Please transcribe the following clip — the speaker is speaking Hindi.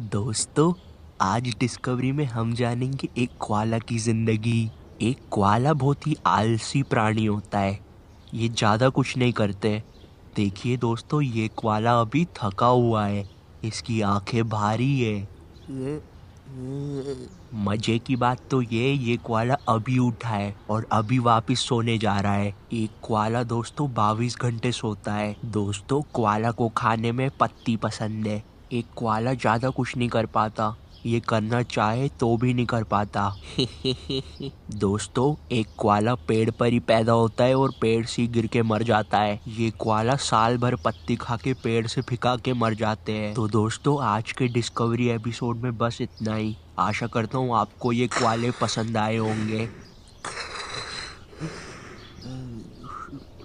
दोस्तों आज डिस्कवरी में हम जानेंगे एक क्वाला की ज़िंदगी एक क्वाला बहुत ही आलसी प्राणी होता है ये ज़्यादा कुछ नहीं करते देखिए दोस्तों ये क्वाला अभी थका हुआ है इसकी आंखें भारी है मज़े की बात तो ये ये क्वाला अभी उठा है और अभी वापस सोने जा रहा है एक क्वाला दोस्तों बाईस घंटे सोता है दोस्तों क्वाला को खाने में पत्ती पसंद है एक क्वाला ज़्यादा कुछ नहीं कर पाता ये करना चाहे तो भी नहीं कर पाता दोस्तों एक क्वाला पेड़ पर ही पैदा होता है और पेड़ से गिर के मर जाता है ये क्वाला साल भर पत्ती खा के पेड़ से फिका के मर जाते हैं तो दोस्तों आज के डिस्कवरी एपिसोड में बस इतना ही आशा करता हूँ आपको ये क्वाले पसंद आए होंगे